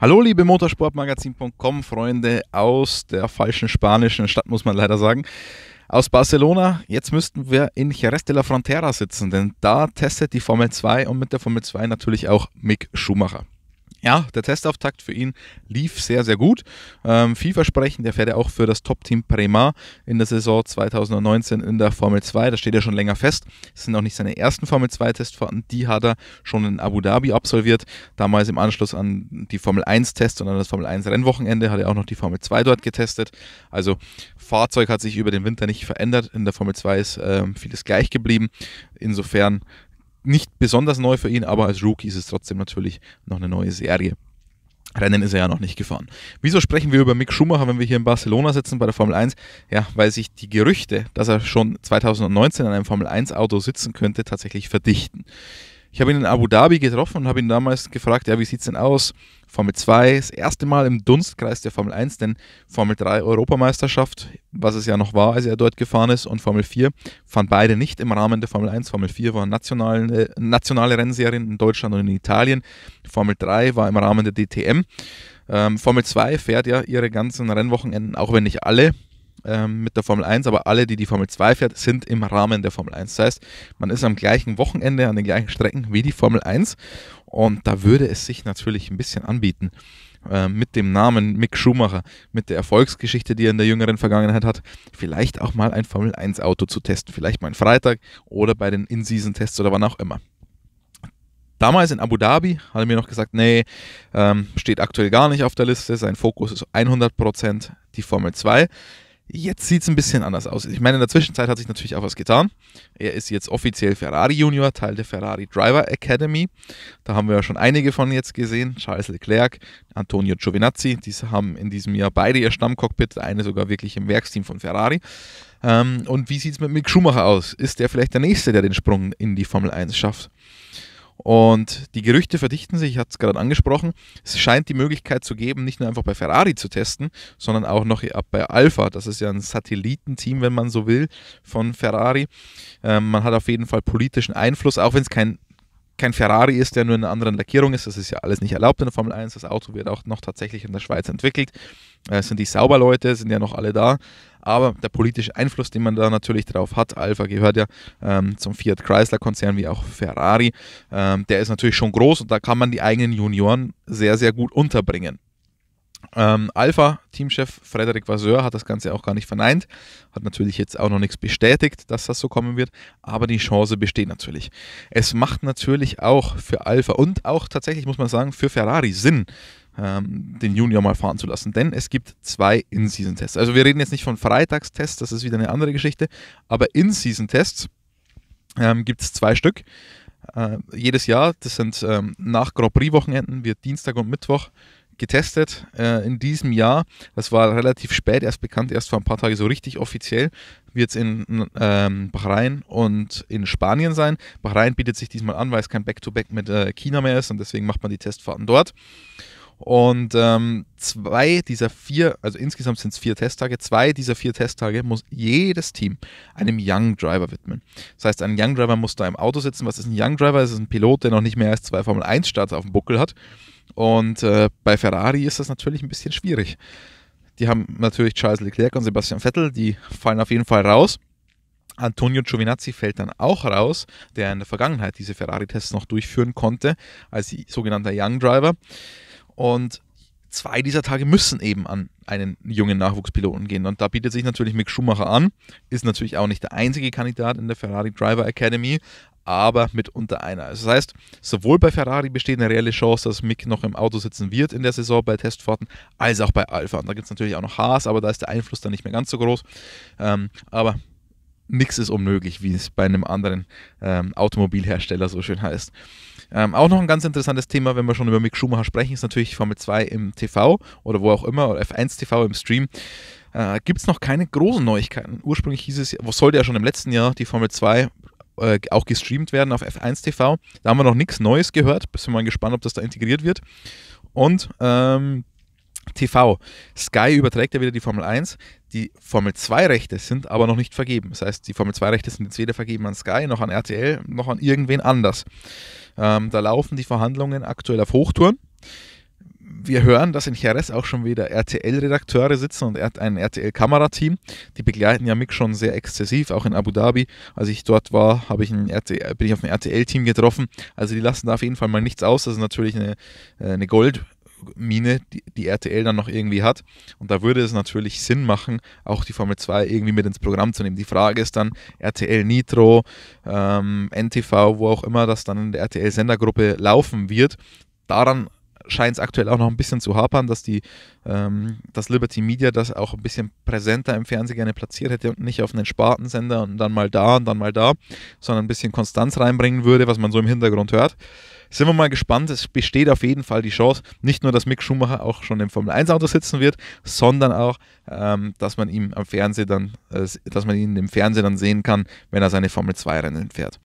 Hallo liebe Motorsportmagazin.com Freunde aus der falschen spanischen Stadt, muss man leider sagen. Aus Barcelona, jetzt müssten wir in Jerez de la Frontera sitzen, denn da testet die Formel 2 und mit der Formel 2 natürlich auch Mick Schumacher ja, der Testauftakt für ihn lief sehr, sehr gut. Ähm, vielversprechend, der fährt ja auch für das Top-Team Prema in der Saison 2019 in der Formel 2. Das steht ja schon länger fest. Es sind auch nicht seine ersten Formel 2-Testfahrten. Die hat er schon in Abu Dhabi absolviert. Damals im Anschluss an die Formel 1-Tests und an das Formel 1-Rennwochenende hat er auch noch die Formel 2 dort getestet. Also Fahrzeug hat sich über den Winter nicht verändert. In der Formel 2 ist äh, vieles gleich geblieben. Insofern nicht besonders neu für ihn, aber als Rookie ist es trotzdem natürlich noch eine neue Serie. Rennen ist er ja noch nicht gefahren. Wieso sprechen wir über Mick Schumacher, wenn wir hier in Barcelona sitzen bei der Formel 1? Ja, weil sich die Gerüchte, dass er schon 2019 an einem Formel 1 Auto sitzen könnte, tatsächlich verdichten. Ich habe ihn in Abu Dhabi getroffen und habe ihn damals gefragt, ja, wie sieht es denn aus? Formel 2, das erste Mal im Dunstkreis der Formel 1, denn Formel 3 Europameisterschaft, was es ja noch war, als er dort gefahren ist, und Formel 4 fahren beide nicht im Rahmen der Formel 1. Formel 4 war nationale, äh, nationale Rennserien in Deutschland und in Italien. Formel 3 war im Rahmen der DTM. Ähm, Formel 2 fährt ja ihre ganzen Rennwochenenden, auch wenn nicht alle, ähm, mit der Formel 1, aber alle, die die Formel 2 fährt, sind im Rahmen der Formel 1. Das heißt, man ist am gleichen Wochenende an den gleichen Strecken wie die Formel 1 und da würde es sich natürlich ein bisschen anbieten. Äh, mit dem Namen Mick Schumacher, mit der Erfolgsgeschichte, die er in der jüngeren Vergangenheit hat, vielleicht auch mal ein Formel 1 Auto zu testen. Vielleicht mal am Freitag oder bei den In-Season-Tests oder wann auch immer. Damals in Abu Dhabi hat er mir noch gesagt, nee, ähm, steht aktuell gar nicht auf der Liste, sein Fokus ist 100% die Formel 2. Jetzt sieht es ein bisschen anders aus. Ich meine, in der Zwischenzeit hat sich natürlich auch was getan. Er ist jetzt offiziell Ferrari Junior, Teil der Ferrari Driver Academy. Da haben wir ja schon einige von jetzt gesehen. Charles Leclerc, Antonio Giovinazzi, die haben in diesem Jahr beide ihr Stammcockpit, eine sogar wirklich im Werksteam von Ferrari. Ähm, und wie sieht es mit Mick Schumacher aus? Ist der vielleicht der Nächste, der den Sprung in die Formel 1 schafft? Und die Gerüchte verdichten sich, ich hatte es gerade angesprochen. Es scheint die Möglichkeit zu geben, nicht nur einfach bei Ferrari zu testen, sondern auch noch bei Alpha. Das ist ja ein Satellitenteam, wenn man so will, von Ferrari. Ähm, man hat auf jeden Fall politischen Einfluss, auch wenn es kein kein Ferrari ist, der nur in einer anderen Lackierung ist. Das ist ja alles nicht erlaubt in der Formel 1. Das Auto wird auch noch tatsächlich in der Schweiz entwickelt. Äh, es sind die Sauberleute, sind ja noch alle da. Aber der politische Einfluss, den man da natürlich drauf hat, Alpha gehört ja ähm, zum Fiat Chrysler Konzern wie auch Ferrari, ähm, der ist natürlich schon groß und da kann man die eigenen Junioren sehr, sehr gut unterbringen. Ähm, Alpha-Teamchef Frederik Vasseur hat das Ganze auch gar nicht verneint, hat natürlich jetzt auch noch nichts bestätigt, dass das so kommen wird, aber die Chance besteht natürlich. Es macht natürlich auch für Alpha und auch tatsächlich, muss man sagen, für Ferrari Sinn, ähm, den Junior mal fahren zu lassen, denn es gibt zwei In-Season-Tests. Also wir reden jetzt nicht von Freitagstests, das ist wieder eine andere Geschichte, aber In-Season-Tests ähm, gibt es zwei Stück. Äh, jedes Jahr, das sind ähm, nach Grand Prix-Wochenenden, wird Dienstag und Mittwoch getestet äh, in diesem Jahr. Das war relativ spät erst bekannt, erst vor ein paar Tagen so richtig offiziell. Wird es in ähm, Bahrain und in Spanien sein. Bahrain bietet sich diesmal an, weil es kein Back-to-Back -Back mit äh, China mehr ist und deswegen macht man die Testfahrten dort. Und ähm, zwei dieser vier, also insgesamt sind es vier Testtage, zwei dieser vier Testtage muss jedes Team einem Young Driver widmen. Das heißt, ein Young Driver muss da im Auto sitzen. Was ist ein Young Driver? Es ist ein Pilot, der noch nicht mehr als zwei Formel 1 Starts auf dem Buckel hat und äh, bei Ferrari ist das natürlich ein bisschen schwierig. Die haben natürlich Charles Leclerc und Sebastian Vettel, die fallen auf jeden Fall raus. Antonio Giovinazzi fällt dann auch raus, der in der Vergangenheit diese Ferrari-Tests noch durchführen konnte, als sogenannter Young Driver. Und zwei dieser Tage müssen eben an einen jungen Nachwuchspiloten gehen. Und da bietet sich natürlich Mick Schumacher an, ist natürlich auch nicht der einzige Kandidat in der Ferrari Driver Academy, aber mitunter unter einer. Das heißt, sowohl bei Ferrari besteht eine reelle Chance, dass Mick noch im Auto sitzen wird in der Saison bei Testfahrten, als auch bei Alpha. Und da gibt es natürlich auch noch Haas, aber da ist der Einfluss dann nicht mehr ganz so groß. Ähm, aber nichts ist unmöglich, wie es bei einem anderen ähm, Automobilhersteller so schön heißt. Ähm, auch noch ein ganz interessantes Thema, wenn wir schon über Mick Schumacher sprechen, ist natürlich Formel 2 im TV oder wo auch immer, oder F1 TV im Stream. Äh, Gibt es noch keine großen Neuigkeiten? Ursprünglich hieß es, was sollte ja schon im letzten Jahr die Formel 2 äh, auch gestreamt werden auf F1 TV. Da haben wir noch nichts Neues gehört. Bin mal gespannt, ob das da integriert wird. Und ähm, TV. Sky überträgt ja wieder die Formel 1. Die Formel 2-Rechte sind aber noch nicht vergeben. Das heißt, die Formel 2-Rechte sind jetzt weder vergeben an Sky, noch an RTL, noch an irgendwen anders. Ähm, da laufen die Verhandlungen aktuell auf Hochtouren wir hören, dass in Jerez auch schon wieder RTL-Redakteure sitzen und ein RTL-Kamerateam. Die begleiten ja Mick schon sehr exzessiv, auch in Abu Dhabi. Als ich dort war, habe ich RTL, bin ich auf ein RTL-Team getroffen. Also die lassen da auf jeden Fall mal nichts aus. Das ist natürlich eine, äh, eine Gold. die, die, RTL dann noch irgendwie hat. Und da würde es natürlich Sinn machen, auch die Formel 2 irgendwie mit ins Programm zu nehmen. Die Frage ist dann, RTL Nitro, ähm, NTV, wo auch immer das dann in der RTL-Sendergruppe laufen wird. Daran scheint es aktuell auch noch ein bisschen zu hapern, dass die, ähm, dass Liberty Media das auch ein bisschen präsenter im Fernsehen gerne platziert hätte und nicht auf einen Spartensender und dann mal da und dann mal da, sondern ein bisschen Konstanz reinbringen würde, was man so im Hintergrund hört. Sind wir mal gespannt, es besteht auf jeden Fall die Chance, nicht nur, dass Mick Schumacher auch schon im Formel 1 Auto sitzen wird, sondern auch, ähm, dass man ihm am Fernsehen dann, äh, dass man ihn im Fernsehen dann sehen kann, wenn er seine Formel 2 Rennen fährt.